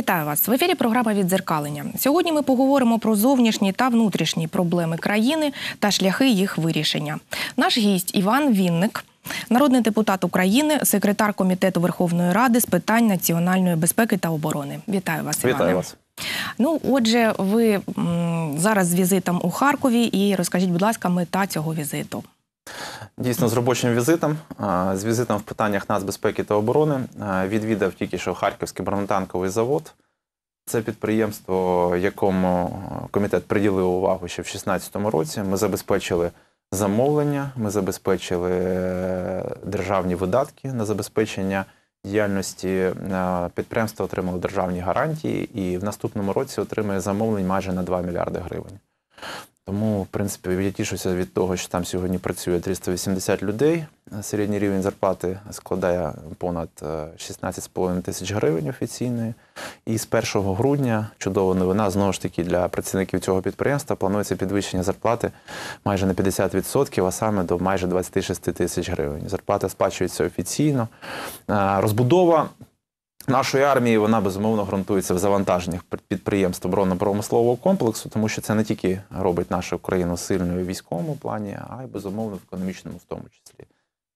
Вітаю вас в ефірі. Програма відзеркалення. Сьогодні ми поговоримо про зовнішні та внутрішні проблеми країни та шляхи їх вирішення. Наш гість Іван Вінник. Народний депутат України, секретар комітету Верховної Ради з питань національної безпеки та оборони. Вітаю вас, Іване. Вітаю вас. Ну, отже, ви зараз з візитом у Харкові. І розкажіть, будь ласка, мета цього візиту. Дійсно, з робочим візитом, з візитом в питаннях нацбезпеки та оборони, відвідав тільки що Харківський бронетанковий завод. Це підприємство, якому комітет приділив увагу ще в 2016 році. Ми забезпечили замовлення, ми забезпечили е, державні видатки на забезпечення діяльності е, підприємства, отримали державні гарантії, і в наступному році отримає замовлень майже на 2 мільярди гривень. Тому, в принципі, я від того, що там сьогодні працює 380 людей. Середній рівень зарплати складає понад 16,5 е, тисяч гривень офіційної. І з 1 грудня чудова новина знову ж таки для працівників цього підприємства планується підвищення зарплати майже на 50%, а саме до майже 26 тисяч гривень. Зарплата сплачується офіційно. Е, розбудова Нашої армії вона безумовно ґрунтується в завантаженнях підприємств оборонно-промислового комплексу, тому що це не тільки робить нашу країну сильною в військовому плані, а й безумовно в економічному, в тому числі.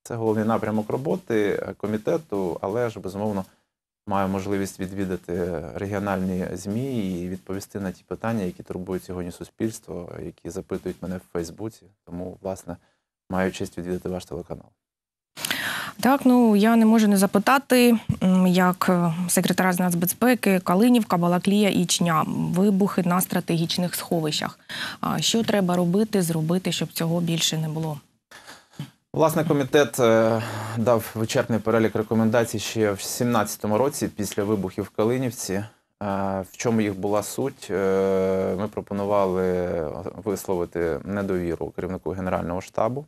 Це головний напрямок роботи е, комітету, але ж безумовно маю можливість відвідати регіональні змі і відповісти на ті питання, які турбують сьогодні суспільство, які запитують мене в Фейсбуці. Тому, власне, маю честь відвідати ваш телеканал. Так, ну я не можу не запитати, як е, секретаря з нацбезпеки Калинівка, Балаклія і Чня, вибухи на стратегічних сховищах. Що треба робити, зробити, щоб цього більше не було? Власне, комітет е, дав вичерпний перелік рекомендацій ще в 2017 році, після вибухів в Калинівці. Е, в чому їх була суть? Ми пропонували висловити недовіру керівнику Генерального штабу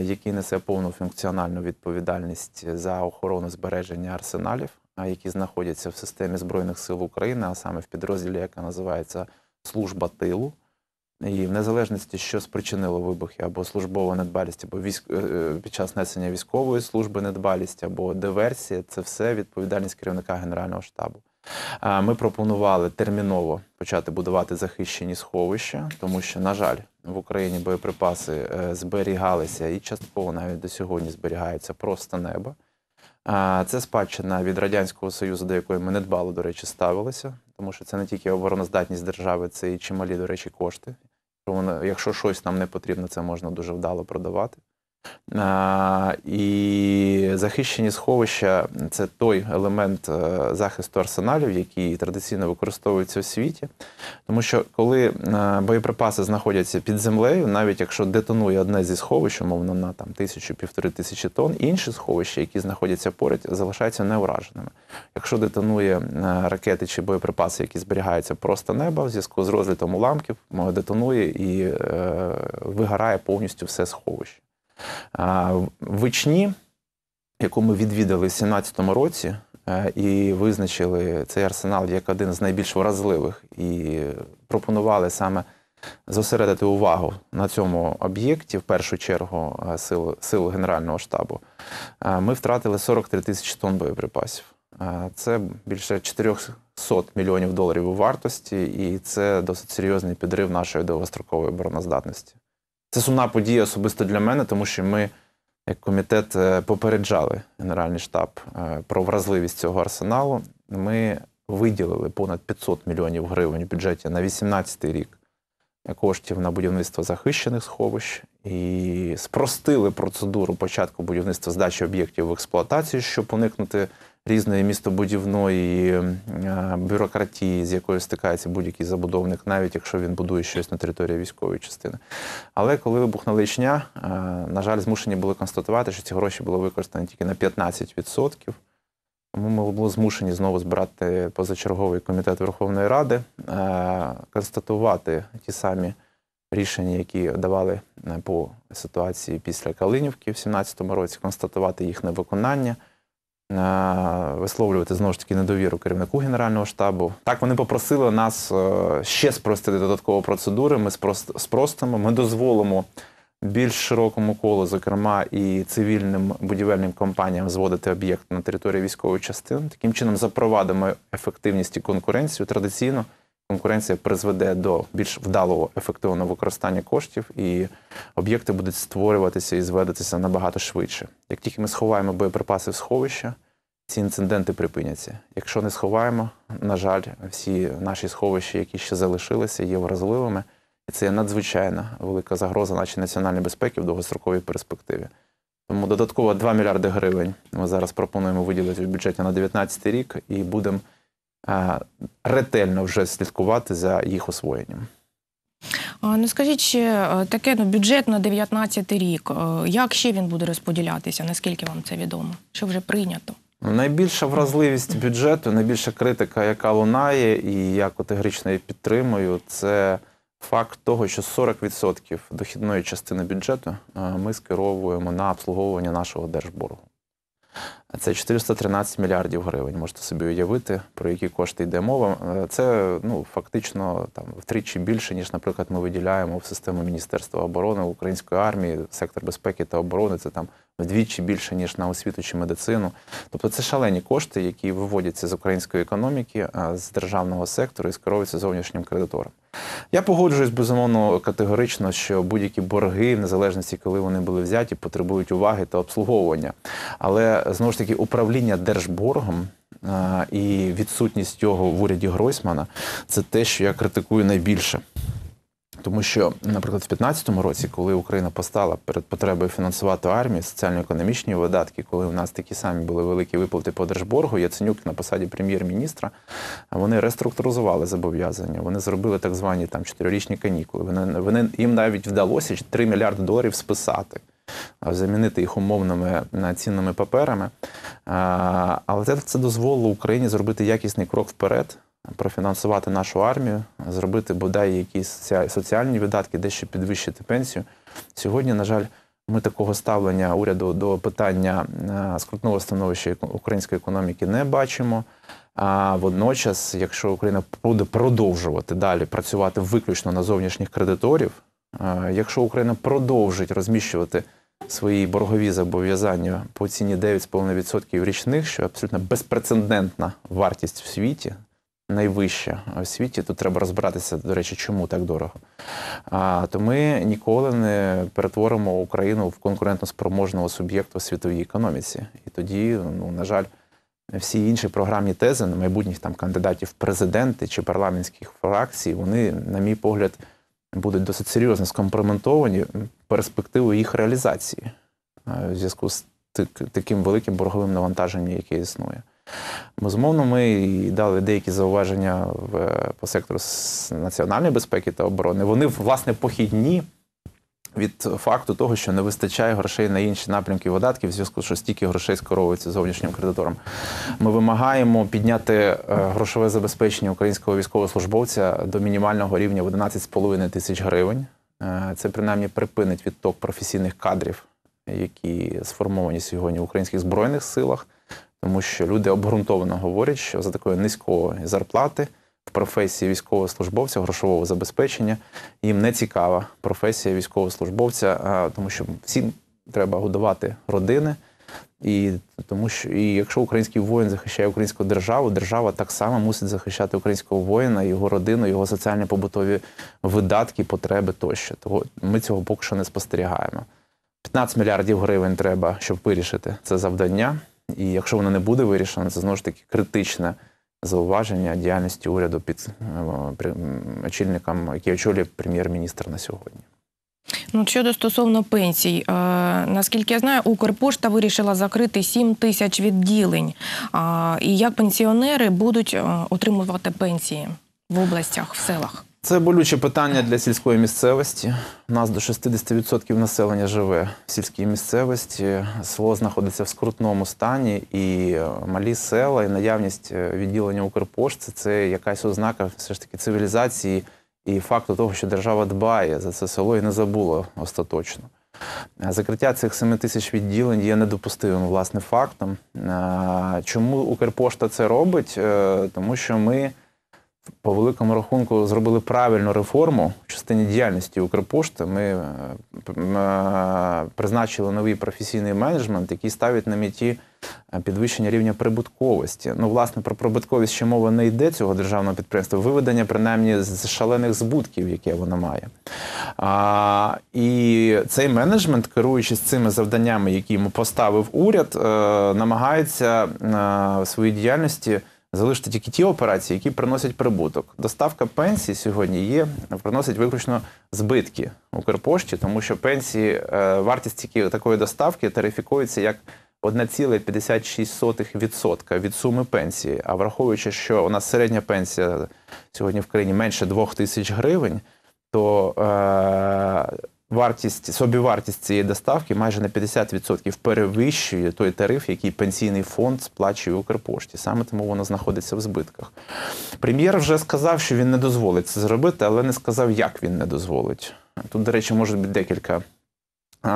який несе повну функціональну відповідальність за охорону збереження арсеналів, які знаходяться в системі Збройних сил України, а саме в підрозділі, яка називається служба тилу. І в незалежності, що спричинило вибухи, або службова недбалість, або військ е, е, під час несення військової служби недбалість, або диверсія це все відповідальність керівника Генерального штабу. Ми пропонували терміново почати будувати захищені сховища, тому що, на жаль, в Україні боєприпаси е, зберігалися і частково навіть до сьогодні зберігається просто неба. Це спадщина від радянського союзу, до якої ми недбало, до речі, ставилися, тому що це не тільки обороноздатність держави, це і чималі, до речі, кошти. Якщо щось нам не потрібно, це можна дуже вдало продавати. І захищені сховища це той елемент е, захисту арсеналів, який традиційно використовується у світі. Тому що коли е, боєприпаси знаходяться під землею, навіть якщо детонує одне зі сховищ, умовно на там тисячу-півтори тисячі тонн, інші сховища, які знаходяться поряд, залишаються неураженими. Якщо детонує е, ракети чи боєприпаси, які зберігаються просто неба, в зв'язку з розлітом уламків, детонує і вигорає повністю все сховище. В Ічні, яку ми відвідали в 2017 році, е, і визначили цей арсенал як один з найбільш вразливих, і пропонували саме зосередити увагу на цьому об'єкті, в першу чергу, е, сил, сил Генерального штабу, е, ми втратили 43 тисячі тонн боєприпасів. Це більше 400 мільйонів доларів у вартості, і це досить серйозний підрив нашої довгострокової обороноздатності. Це сумна подія особисто для мене, тому що ми, як комітет, е, попереджали Генеральний штаб е, про вразливість цього арсеналу. Ми виділили понад 500 мільйонів гривень в бюджеті на 2018 рік коштів на будівництво захищених сховищ і спростили процедуру початку будівництва здачі об'єктів в експлуатацію, щоб уникнути різної містобудівної е, бюрократії, з якою стикається будь-який забудовник, навіть якщо він будує щось на території військової частини. Але коли вибухнула Ічня, е, на жаль, змушені були констатувати, що ці гроші були використані тільки на 15%. Тому Ми були змушені знову збирати позачерговий комітет Верховної Ради, е, констатувати ті самі рішення, які давали по ситуації після Калинівки в 2017 році, констатувати їх невиконання. Е, висловлювати знову ж таки недовіру керівнику генерального штабу. Так вони попросили нас е, ще спростити додатково процедури. Ми спростимо, ми дозволимо. Більш широкому колу, зокрема, і цивільним будівельним компаніям зводити об'єкт на території військової частини. Таким чином запровадимо ефективність і конкуренцію. Традиційно конкуренція призведе до більш вдалого ефективного використання коштів, і об'єкти будуть створюватися і зведитися набагато швидше. Як тільки ми сховаємо боєприпаси в сховища, ці інциденти припиняться. Якщо не сховаємо, на жаль, всі наші сховища, які ще залишилися, є вразливими. І це є надзвичайно велика загроза нашій національної безпеки в довгостроковій перспективі. Тому додатково 2 мільярди гривень ми зараз пропонуємо виділити в бюджеті на 2019 рік і будемо ретельно вже слідкувати за їх освоєнням. Ну скажіть ще таке ну, бюджет на 19 рік. Як ще він буде розподілятися? Наскільки вам це відомо? Що вже прийнято? Найбільша вразливість бюджету, найбільша критика, яка лунає, і я категорично її підтримую, це факт того, що 40% дохідної частини бюджету е, ми скеровуємо на обслуговування нашого держборгу. Це 413 мільярдів гривень. Можете собі уявити, про які кошти йде мова. Е, це ну фактично там втричі більше, ніж, наприклад, ми виділяємо в систему Міністерства оборони Української армії, сектор безпеки та оборони. Це там вдвічі більше ніж на освіту чи медицину. Тобто це шалені кошти, які виводяться з української економіки, з державного сектору і скеровуються зовнішнім кредитором. Я погоджуюсь безумовно категорично, що будь-які борги, в незалежності, коли вони були взяті, потребують уваги та обслуговування. Але знову ж таки управління держборгом. І відсутність його в уряді Гройсмана це те, що я критикую найбільше. Тому що, наприклад, в 2015 році, коли Україна постала перед потребою фінансувати армію, соціально-економічні видатки, коли у нас такі самі були великі виплати по держборгу, Яценюк на посаді прем'єр-міністра, вони реструктуризували зобов'язання. Вони зробили так звані там чотирирічні канікули. Вони вони їм навіть вдалося 3 мільярди доларів списати. Замінити їх умовними цінними паперами, але це дозволило Україні зробити якісний крок вперед профінансувати нашу армію, зробити бодай якісь соціальні видатки, дещо підвищити пенсію. Сьогодні, на жаль, ми такого ставлення уряду до питання е, скрутного становища української економіки не бачимо. А водночас, якщо Україна буде продовжувати далі працювати виключно на зовнішніх кредиторів, е, якщо Україна продовжить розміщувати свої боргові зобов'язання по ціні 9,5% річних, що абсолютно безпрецедентна вартість в світі. Найвище в світі. Тут треба розбиратися, до речі, чому так дорого. А, То ми ніколи не перетворимо Україну в конкурентно-спроможного суб'єкту в світовій економіці. І тоді, ну на жаль, всі інші програмні тези на майбутніх там кандидатів в президенти чи парламентських фракцій, вони, на мій погляд, будуть досить серйозно скомпроментовані перспективою їх реалізації в зв'язку з таким великим борговим навантаженням, яке існує. Безумовно, ми дали деякі зауваження в, по сектору національної безпеки та оборони. Вони, власне, похідні від факту того, що не вистачає грошей на інші напрямки видатків, в зв'язку, що стільки грошей скеровується зовнішнім кредитором. Ми вимагаємо підняти е, грошове забезпечення українського військовослужбовця до мінімального рівня в 11,5 тисяч гривень. Е, це принаймні припинить відток професійних кадрів, які сформовані сьогодні в українських збройних силах тому що люди обґрунтовано говорять, що за такої низької зарплати в професії військовослужбовця, грошового забезпечення їм не цікава професія військовослужбовця, тому що всім треба годувати родини. І тому, що і якщо український воїн захищає українську державу, держава так само мусить захищати українського воїна, його родину, його соціальні побутові видатки, потреби тощо. Того ми цього поки що не спостерігаємо. 15 мільярдів гривень треба, щоб вирішити це завдання. І якщо воно не буде вирішено, це знову ж таки критичне зауваження діяльності уряду під е, очільником, який очолює прем'єр-міністр на сьогодні. Ну, щодо стосовно пенсій, е, наскільки я знаю, Укрпошта вирішила закрити 7 тисяч відділень. Е, і як пенсіонери будуть е, отримувати пенсії в областях, в селах? Це болюче питання для сільської місцевості. У нас до 60% населення живе в сільській місцевості. Село знаходиться в скрутному стані, і е, малі села, і наявність е, відділення Укрпошти це якась ознака все ж таки цивілізації і факту того, що держава дбає за це село і не забула остаточно. Е, закриття цих 7 тисяч відділень є недопустивим, власне фактом. Чому Укрпошта це робить? Тому що ми по великому рахунку зробили правильну реформу в частині діяльності Укрпошти. Ми е, е, призначили новий професійний менеджмент, який ставить на меті е, підвищення рівня прибутковості. Ну, власне, про прибутковість ще мова не йде цього державного підприємства, виведення принаймні з шалених збутків, яке воно має. А, І цей менеджмент, керуючись цими завданнями, які йому поставив уряд, намагається в своїй діяльності залишити тільки ті операції, які приносять прибуток. Доставка пенсій сьогодні є, приносить виключно збитки Укрпошті, тому що пенсії, е, вартість такої доставки тарифікується як 1,56% від суми пенсії. А враховуючи, що у нас середня пенсія сьогодні в країні менше 2 тисяч гривень, то е, вартість собівартість цієї доставки майже на 50% перевищує той тариф, який пенсійний фонд сплачує Укрпошті. Саме тому воно знаходиться в збитках. Прем'єр вже сказав, що він не дозволить це зробити, але не сказав, як він не дозволить. Тут, до речі, може бути декілька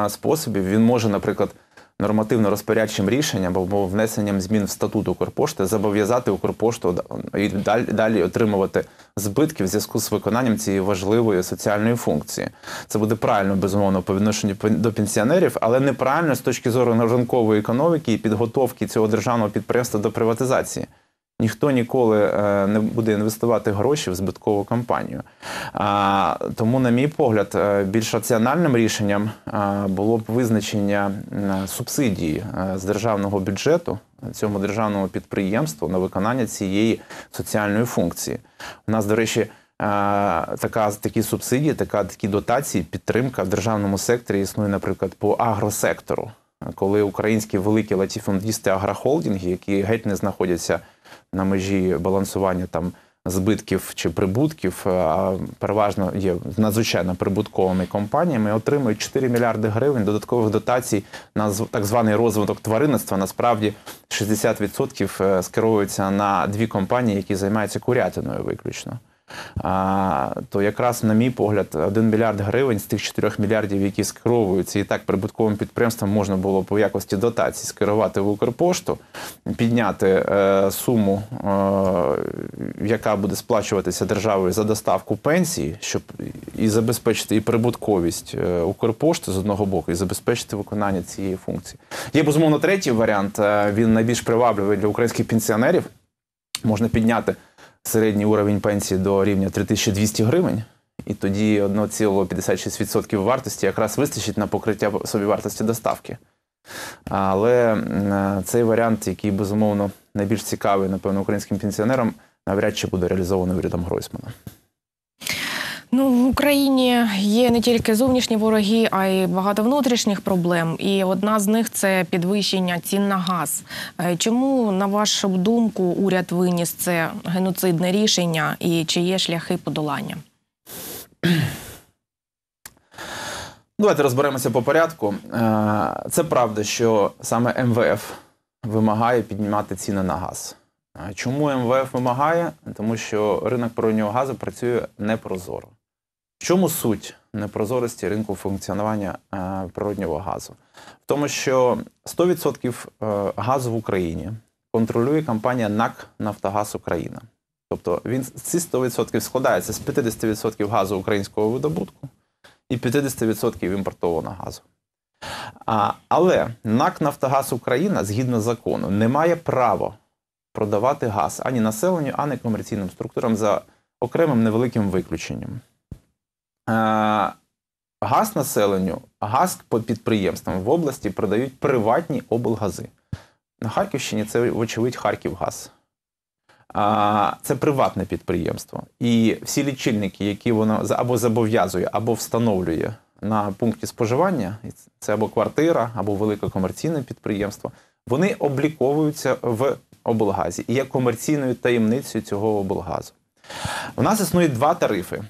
способів. Він може, наприклад, нормативно-розпорядчим рішенням або внесенням змін в статут Укрпошти зобов'язати Укрпошту і далі, отримувати збитки в зв'язку з виконанням цієї важливої соціальної функції. Це буде правильно безумовно по відношенню до пенсіонерів, але неправильно з точки зору ринкової економіки і підготовки цього державного підприємства до приватизації. Ніхто ніколи е, не буде інвестувати гроші в збиткову кампанію. Тому, на мій погляд, е, більш раціональним рішенням е, було б визначення субсидії з державного бюджету цьому державному підприємству на виконання цієї соціальної функції. У нас, до речі, така Такі субсидії, така такі дотації, підтримка в державному секторі існує, наприклад, по агросектору, коли українські великі латіфондісти, агрохолдинги, які геть не знаходяться на межі балансування там збитків чи прибутків, е, а переважно є надзвичайно прибутковими компаніями, отримують 4 мільярди гривень додаткових дотацій на так званий розвиток тваринництва. Насправді 60% е, скеровуються на дві компанії, які займаються курятиною виключно то якраз, на мій погляд, 1 мільярд гривень з тих 4 мільярдів, які скеровуються і так прибутковим підприємствам можна було по якості дотацій скерувати в Укрпошту, підняти е, суму, е, яка буде сплачуватися державою за доставку пенсії, щоб і забезпечити і прибутковість е, Укрпошти з одного боку, і забезпечити виконання цієї функції. Є безумовно третій варіант. Він найбільш привабливий для українських пенсіонерів. Можна підняти середній уровень пенсії до рівня 3200 гривень. І тоді 1,56% вартості якраз вистачить на покриття собі вартості доставки. Але цей варіант, який безумовно найбільш цікавий, напевно, українським пенсіонерам, навряд чи буде реалізований урядом Гройсмана. Ну в Україні є не тільки зовнішні вороги, а й багато внутрішніх проблем. І одна з них це підвищення цін на газ. Е, чому на вашу думку уряд виніс це геноцидне рішення і чи є шляхи подолання? Ну, давайте розберемося по порядку. Е, це правда, що саме МВФ вимагає піднімати ціни на газ. Е, чому МВФ вимагає? Тому що ринок природнього газу працює непрозоро. В чому суть непрозорості ринку функціонування е, природнього газу? В тому, що 100% е, газу в Україні контролює компанія НАК Нафтогаз Україна. Тобто він ці 100% складається з 50% газу українського видобутку і 50% імпортованого газу. А, Але НАК Нафтогаз Україна згідно закону не має права продавати газ ані населенню, ані комерційним структурам за окремим невеликим виключенням. Е, газ населенню, газ по підприємствам в області продають приватні облгази. На Харківщині це, вочевидь, Харківгаз. Це приватне підприємство. І всі лічильники, які воно або зобов'язує, або встановлює на пункті споживання, це або квартира, або велике комерційне підприємство, вони обліковуються в облгазі і є комерційною таємницею цього облгазу. У нас існує два тарифи.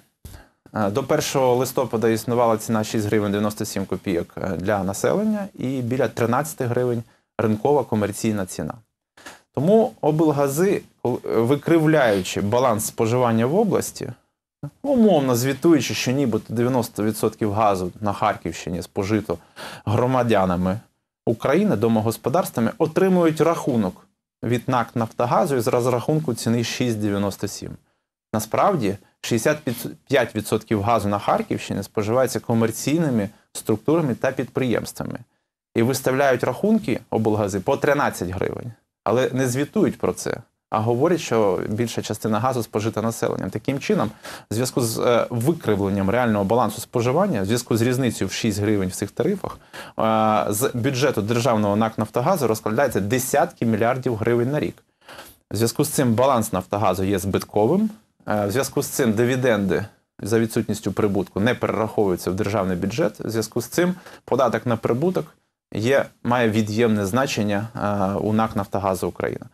Е, до 1 листопада існувала ціна 6 гривень 97 копійок е, для населення і біля 13 гривень ринкова комерційна ціна. Тому облгази, е, викривляючи баланс споживання в області, ну, умовно звітуючи, що нібито 90% газу на Харківщині спожито громадянами України, домогосподарствами, отримують рахунок від НАК Нафтогазу із розрахунку ціни 6,97. Насправді. 65% газу на Харківщині споживається комерційними структурами та підприємствами і виставляють рахунки облгази по 13 гривень, але не звітують про це. А говорять, що більша частина газу спожита населенням. Таким чином, в зв'язку з е, викривленням реального балансу споживання, в зв'язку з різницею в 6 гривень в цих тарифах, е, з бюджету державного НАК Нафтогазу розкладається десятки мільярдів гривень на рік. В зв'язку з цим баланс Нафтогазу є збитковим. Е, в зв'язку з цим дивіденди за відсутністю прибутку не перераховуються в державний бюджет. В зв'язку з цим податок на прибуток є, має від'ємне значення е, у НАК Нафтогазу України.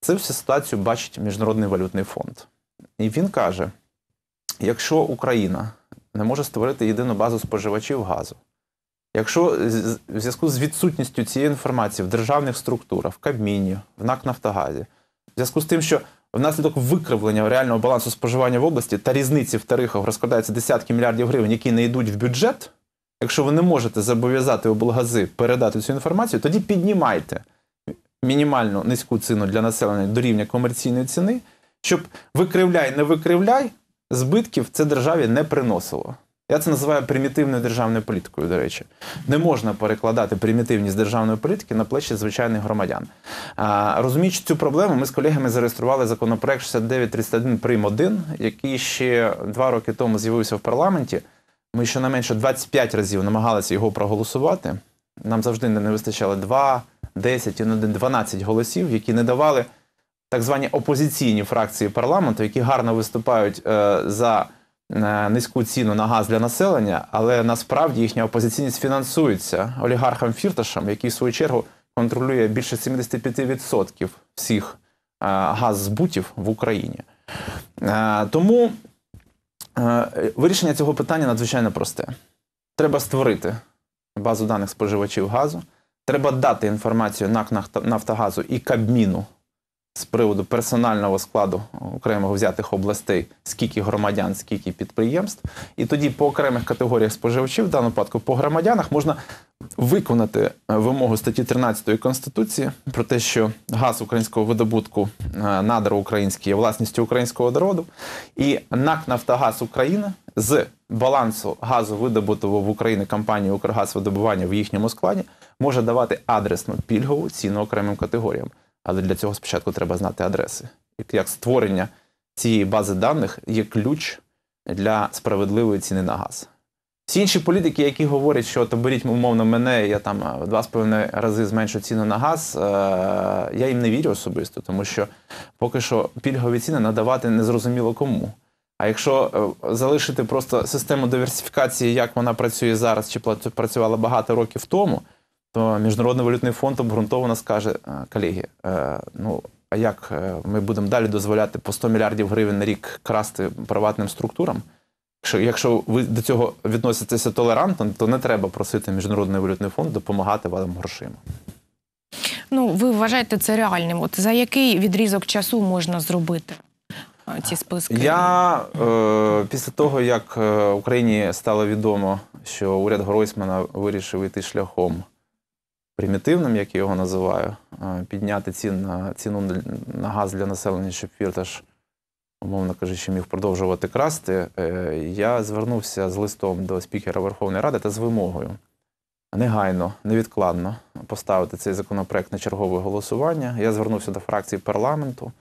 Цю всю ситуацію бачить Міжнародний валютний фонд. І він каже: якщо Україна не може створити єдину базу споживачів газу, якщо в зв'язку з відсутністю цієї інформації в державних структурах, в Кабміні, в НАК Нафтогазі, в зв'язку з тим, що Внаслідок викривлення реального балансу споживання в області та різниці в тарифах розкладається десятки мільярдів гривень, які не йдуть в бюджет. Якщо ви не можете зобов'язати облгази передати цю інформацію, тоді піднімайте мінімальну низьку ціну для населення до рівня комерційної ціни, щоб викривляй, не викривляй, збитків це державі не приносило. Я це називаю примітивною державною політикою, до речі. Не можна перекладати примітивність державної політики на плечі звичайних громадян. А, Розуміючи цю проблему, ми з колегами зареєстрували законопроект 6931 прим. 1, який ще два роки тому з'явився в парламенті. Ми щонайменше 25 разів намагалися його проголосувати. Нам завжди не вистачало 2, 10 і 12 голосів, які не давали так звані опозиційні фракції парламенту, які гарно виступають е, за. Е, низьку ціну на газ для населення, але насправді їхня опозиційність фінансується олігархом Фірташем, який в свою чергу контролює більше 75% всіх е, газзбутів в Україні. Е, тому вирішення цього питання надзвичайно просте. Треба створити базу даних споживачів газу, треба дати інформацію НАК Нафтогазу і Кабміну з приводу персонального складу окремих взятих областей, скільки громадян, скільки підприємств, і тоді по окремих категоріях споживачів, в даному випадку по громадянах, можна виконати е, вимогу статті 13 конституції про те, що газ українського видобутку е, надра українські є власністю українського народу, і НАК Нафтогаз України з балансу газу видобутого в Україні компанії Укргазвидобування в їхньому складі може давати адресну пільгову ціну окремим категоріям. Але для цього спочатку треба знати адреси. Як створення цієї бази даних є ключ для справедливої ціни на газ. Всі інші політики, які говорять, що то беріть, умовно, мене, я там е, два з половиною рази зменшу ціну на газ, е, я їм не вірю особисто, тому що поки що пільгові ціни надавати незрозуміло кому. А якщо е, залишити просто систему диверсифікації, як вона працює зараз, чи працювала багато років тому, то Міжнародний валютний фонд обґрунтовано скаже, «Е, колеги, е, ну а як е, ми будемо далі дозволяти по 100 мільярдів гривень на рік красти приватним структурам? Якщо якщо ви до цього відноситеся толерантно, то не треба просити Міжнародний валютний фонд допомагати вам грошима. Ну, ви вважаєте це реальним? От за який відрізок часу можна зробити ці списки? Я е, після того, як Україні стало відомо, що уряд Гройсмана вирішив йти шляхом примітивним, як я його називаю, е, підняти цін на ціну на газ для населення, щоб фірташ, умовно кажучи, міг продовжувати красти. Е, я звернувся з листом до спікера Верховної Ради та з вимогою негайно, невідкладно поставити цей законопроект на чергове голосування. Я звернувся до фракції парламенту.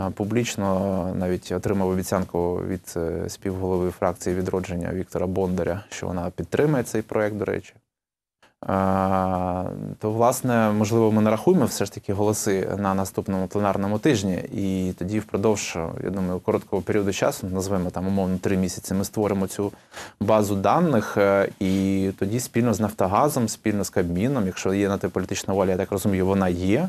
Е, публічно навіть отримав обіцянку від співголови фракції відродження Віктора Бондаря, що вона підтримає цей проект, до речі то власне можливо ми нарахуємо все ж таки голоси на наступному пленарному тижні, і тоді, впродовж, я думаю, короткого періоду часу назвемо там умовно три місяці. Ми створимо цю базу даних, е, і тоді спільно з Нафтогазом, спільно з Кабміном, якщо є на те політична воля, я так розумію, вона є. Е,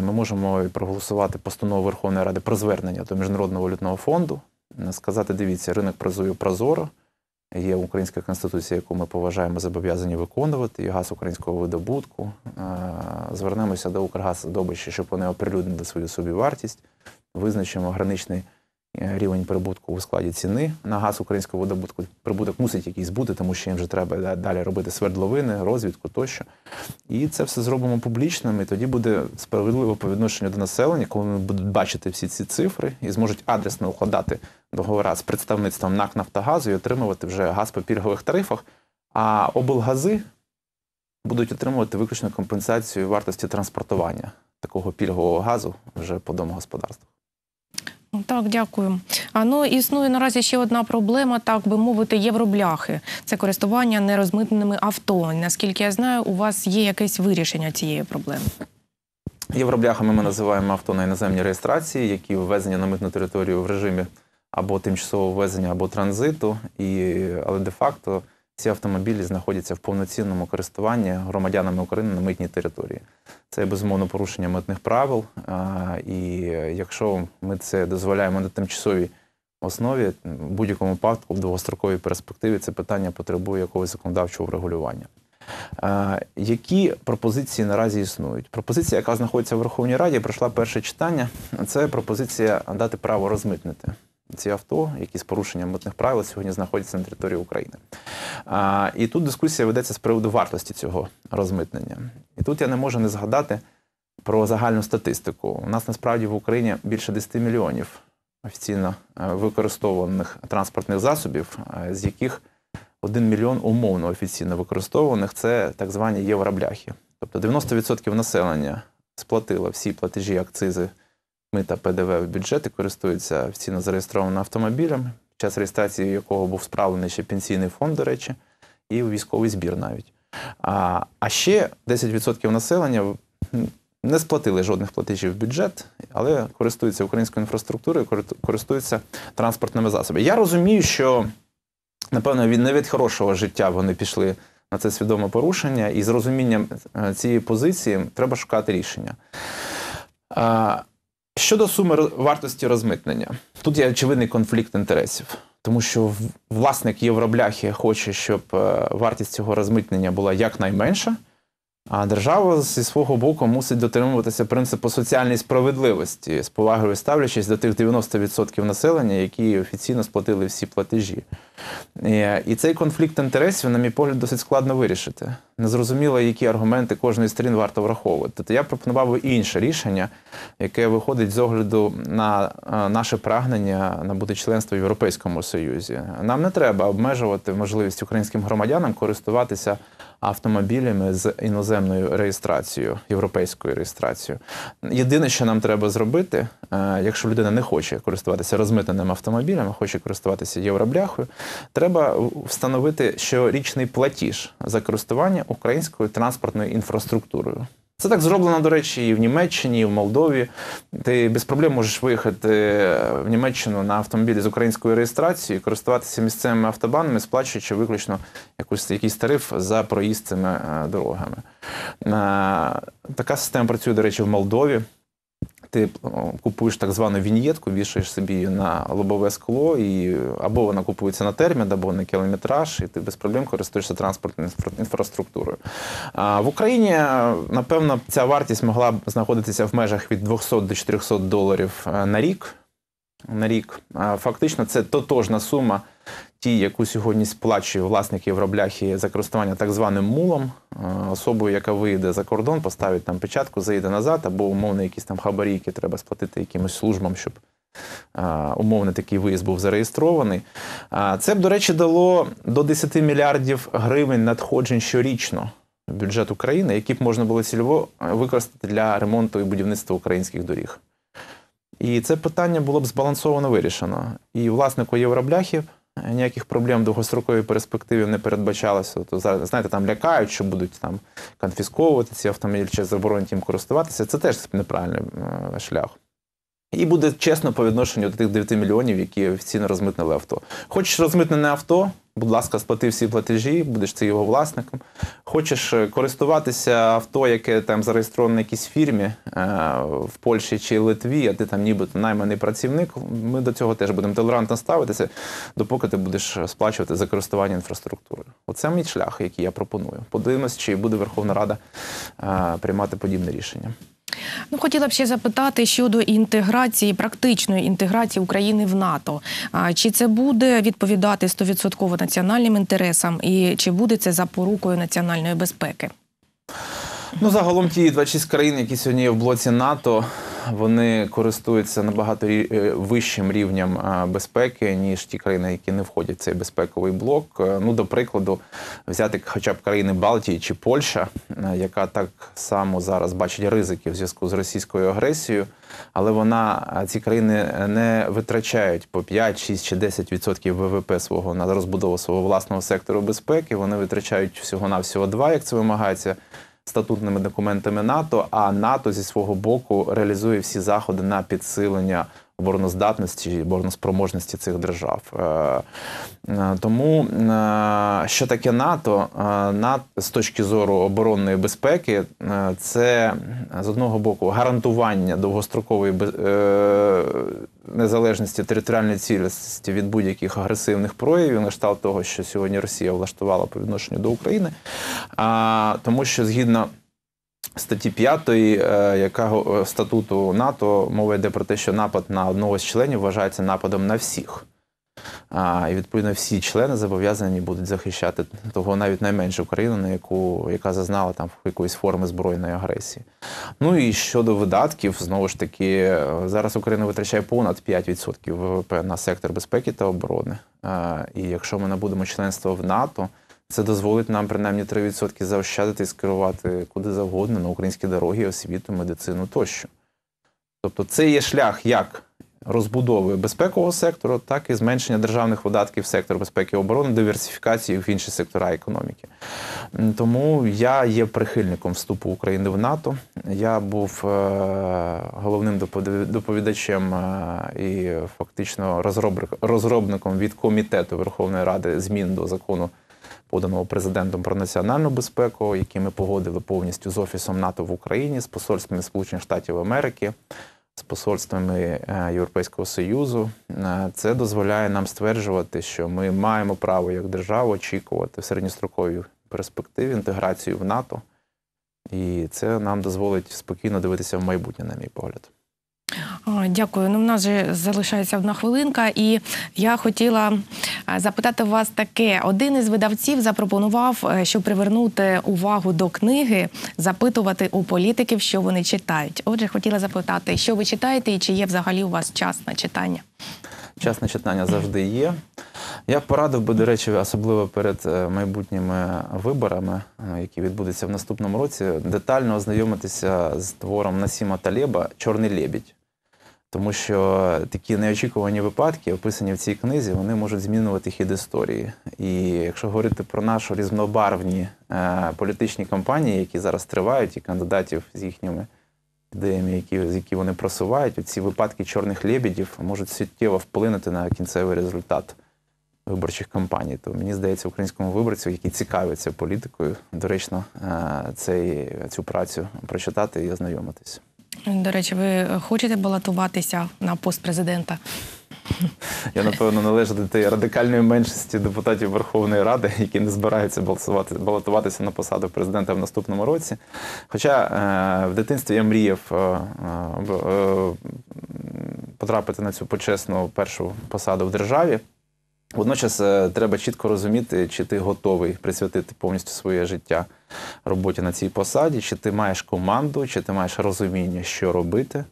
ми можемо проголосувати постанову Верховної Ради про звернення до міжнародного валютного фонду, е, сказати: дивіться, ринок прозою прозоро. Є українська конституція, яку ми поважаємо, зобов'язані виконувати, і газ українського видобутку. Е, звернемося до Укргаздобища, щоб вони оприлюднили свою собівартість, визначимо граничний Е, рівень прибутку у складі ціни на газ українського видобутку. Прибуток мусить якийсь бути, тому що їм вже треба далі робити свердловини, розвідку тощо. І це все зробимо публічним, і тоді буде справедливо по відношенню до населення, коли вони будуть бачити всі ці цифри і зможуть адресно укладати договора з представництвом НАК Нафтогазу і отримувати вже газ по пільгових тарифах. А облгази будуть отримувати виключно компенсацію вартості транспортування такого пільгового газу вже по домогосподарствах. Так, дякую. А ну існує наразі ще одна проблема, так би мовити, євробляхи. Це користування нерозмитними авто. Наскільки я знаю, у вас є якесь вирішення цієї проблеми. Євробляхами ми називаємо авто на іноземній реєстрації, які ввезені на митну територію в режимі або тимчасового ввезення, або транзиту, І, але де-факто ці автомобілі знаходяться в повноцінному користуванні громадянами України на митній території. Це безумовно порушення митних правил. І е, якщо ми це дозволяємо на тимчасовій основі, в будь-якому випадку в довгостроковій перспективі це питання потребує якогось законодавчого врегулювання. Які пропозиції наразі існують? Пропозиція, яка знаходиться в Верховній Раді, пройшла перше читання. Це пропозиція дати право розмитнити ці авто, які з порушенням митних правил сьогодні знаходяться на території України. А, І тут дискусія ведеться з приводу вартості цього розмитнення. І тут я не можу не згадати про загальну статистику. У нас насправді в Україні більше 10 мільйонів офіційно е, використованих транспортних засобів, е, з яких 1 мільйон умовно офіційно використовуваних це так звані євробляхи. Тобто 90% населення сплатило всі платежі акцизи та ПДВ в бюджети користуються офіційно зареєстрованими автомобілями, час реєстрації якого був справлений ще пенсійний фонд, до речі, і військовий збір навіть. А а ще 10% населення не сплатили жодних платежів в бюджет, але користуються українською інфраструктурою, користуються транспортними засобами. Я розумію, що, напевно, від не від хорошого життя вони пішли. На це свідоме порушення, і з розумінням е, цієї позиції треба шукати рішення. Щодо суми вартості розмитнення, тут є очевидний конфлікт інтересів, тому що власник євробляхи хоче, щоб е, вартість цього розмитнення була якнайменша. А держава зі свого боку мусить дотримуватися принципу соціальної справедливості, з повагою ставлячись до тих 90% населення, які офіційно сплатили всі платежі. І цей конфлікт інтересів, на мій погляд, досить складно вирішити. Незрозуміло, які аргументи кожної сторін варто враховувати. То тобто я пропонував інше рішення, яке виходить з огляду на е, наше прагнення набути членство в Європейському Союзі. Нам не треба обмежувати можливість українським громадянам користуватися автомобілями з іноземною реєстрацією, європейською реєстрацією. Єдине, що нам треба зробити, е, якщо людина не хоче користуватися розмитаним автомобілем, а хоче користуватися євробляхою, треба встановити щорічний платіж за користування українською транспортною інфраструктурою. Це так зроблено, до речі, і в Німеччині, і в Молдові. Ти без проблем можеш виїхати в Німеччину на автомобілі з українською реєстрацією, і користуватися місцевими автобанами, сплачуючи виключно якусь, якийсь тариф за проїзд цими е, дорогами. Е, така система працює, до речі, в Молдові ти е, купуєш так звану віньєтку, вішаєш собі на лобове скло, і або вона купується на термін, або на кілометраж, і ти без проблем користуєшся транспортною інфраструктурою. А в Україні, е, напевно, ця вартість могла б знаходитися в межах від 200 до 400 доларів е, на рік на рік. Фактично, це тотожна сума ті, яку сьогодні сплачує власник євробляхи за користування так званим мулом, особою, яка вийде за кордон, поставить там печатку, заїде назад, або умовно якісь там хабарі, які треба сплатити якимось службам, щоб. Умовно такий виїзд був зареєстрований. Це б, до речі, дало до 10 мільярдів гривень надходжень щорічно в бюджет України, які б можна було цільово використати для ремонту і будівництва українських доріг. І це питання було б збалансовано вирішено. І власнику євробляхів ніяких проблем в довгостроковій перспективі не передбачалося. То тобто, зараз, знаєте, там лякають, що будуть там конфісковувати ці автомобілі чи заборонять їм користуватися. Це теж неправильний е, шлях. І буде чесно по відношенню до тих 9 мільйонів, які офіційно розмитнили авто. Хочеш розмитнене авто, будь ласка, сплати всі платежі, будеш ти його власником. Хочеш е, користуватися авто, яке там зареєстроване в якійсь фірмі е, в Польщі чи Литві, а ти там нібито найманий працівник. Ми до цього теж будемо толерантно ставитися, допоки ти будеш сплачувати за користування інфраструктурою. Оце мій шлях, який я пропоную. Подивимось, чи буде Верховна Рада е, приймати подібне рішення. Ну, хотіла б ще запитати щодо інтеграції, практичної інтеграції України в НАТО. Чи це буде відповідати 100% національним інтересам, і чи буде це запорукою національної безпеки? Ну загалом ті 26 країн, які сьогодні є в блоці НАТО, вони користуються набагато е, вищим рівнем е, безпеки ніж ті країни, які не входять в цей безпековий блок. Е, ну до прикладу, взяти хоча б країни Балтії чи Польща, яка так само зараз бачить ризики в зв'язку з російською агресією. Але вона ці країни не витрачають по 5, 6 чи 10% ВВП свого на розбудову свого власного сектору безпеки. Вони витрачають всього навсього 2, як це вимагається статутними документами НАТО. А НАТО зі свого боку реалізує всі заходи на підсилення обороноздатності, обороноспроможності цих держав. Е, е, тому е, що таке НАТО, з точки зору оборонної безпеки, це з одного боку гарантування довгострокової незалежності територіальної цілісності від будь-яких агресивних проявів, на кшталт того, що сьогодні Росія влаштувала по відношенню до України, тому що згідно. Статті 5, е, яка е, статуту НАТО мова йде про те, що напад на одного з членів вважається нападом на всіх. А, І відповідно всі члени зобов'язані будуть захищати того навіть найменшу країну, на яку яка зазнала там якоїсь форми збройної агресії. Ну і щодо видатків, знову ж таки, е, зараз Україна витрачає понад 5% ВВП на сектор безпеки та оборони. І якщо ми набудемо членство в НАТО. Це дозволить нам принаймні 3% заощадити і скерувати куди завгодно на українські дороги, освіту, медицину тощо. Тобто, це є шлях як розбудови безпекового сектору, так і зменшення державних видатків в сектор безпеки і оборони, диверсифікації в інші сектора економіки. Тому я є прихильником вступу України в НАТО. Я був е, головним доповідачем е, і фактично розробником від комітету Верховної Ради змін до закону поданого президентом про національну безпеку, який ми погодили повністю з офісом НАТО в Україні, з посольствами Сполучених Штатів Америки, з посольствами е, Європейського Союзу, е, це дозволяє нам стверджувати, що ми маємо право як держава очікувати в середньостроковій перспективі інтеграцію в НАТО, і це нам дозволить спокійно дивитися в майбутнє, на мій погляд. Дякую. Ну, в нас же залишається одна хвилинка, і я хотіла е, запитати вас таке: один із видавців запропонував, е, щоб привернути увагу до книги, запитувати у політиків, що вони читають. Отже, хотіла запитати, що ви читаєте, і чи є взагалі у вас час на читання? Час на читання завжди є. Я порадив би, до речі, особливо перед е, майбутніми виборами, які відбудуться в наступному році, детально ознайомитися з твором Насіма Талеба Чорний лебідь. Тому що такі неочікувані випадки, описані в цій книзі, вони можуть змінювати хід історії. І якщо говорити про нашу різнобарвні е, політичні кампанії, які зараз тривають, і кандидатів з їхніми ідеями, які, з які вони просувають, ці випадки чорних лебідів можуть суттєво вплинути на кінцевий результат виборчих кампаній. То мені здається, українському виборцю, який цікавиться політикою, доречно е, цей, цю працю прочитати і ознайомитись. До речі, ви хочете балотуватися на пост президента? Я напевно належу до тієї радикальної меншості депутатів Верховної Ради, які не збираються балотуватися на посаду президента в наступному році. Хоча е, в дитинстві я мріяв е, е, потрапити на цю почесну першу посаду в державі. Водночас треба чітко розуміти, чи ти готовий присвятити повністю своє життя роботі на цій посаді, чи ти маєш команду, чи ти маєш розуміння, що робити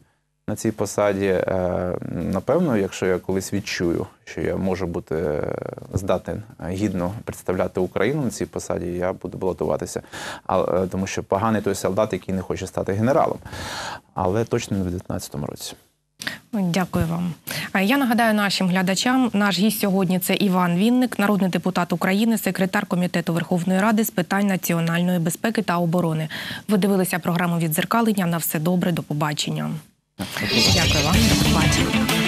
на цій посаді. Е, напевно, якщо я колись відчую, що я можу бути е, здатен гідно представляти Україну на цій посаді, я буду балотуватися. Е, тому що поганий той солдат, який не хоче стати генералом, але точно не в 2019 році. Дякую вам. Я нагадаю нашим глядачам. Наш гість сьогодні це Іван Вінник, народний депутат України, секретар комітету Верховної Ради з питань національної безпеки та оборони. Ви дивилися програму відзеркалення. На все добре, до побачення. Дякую вам, до побачення.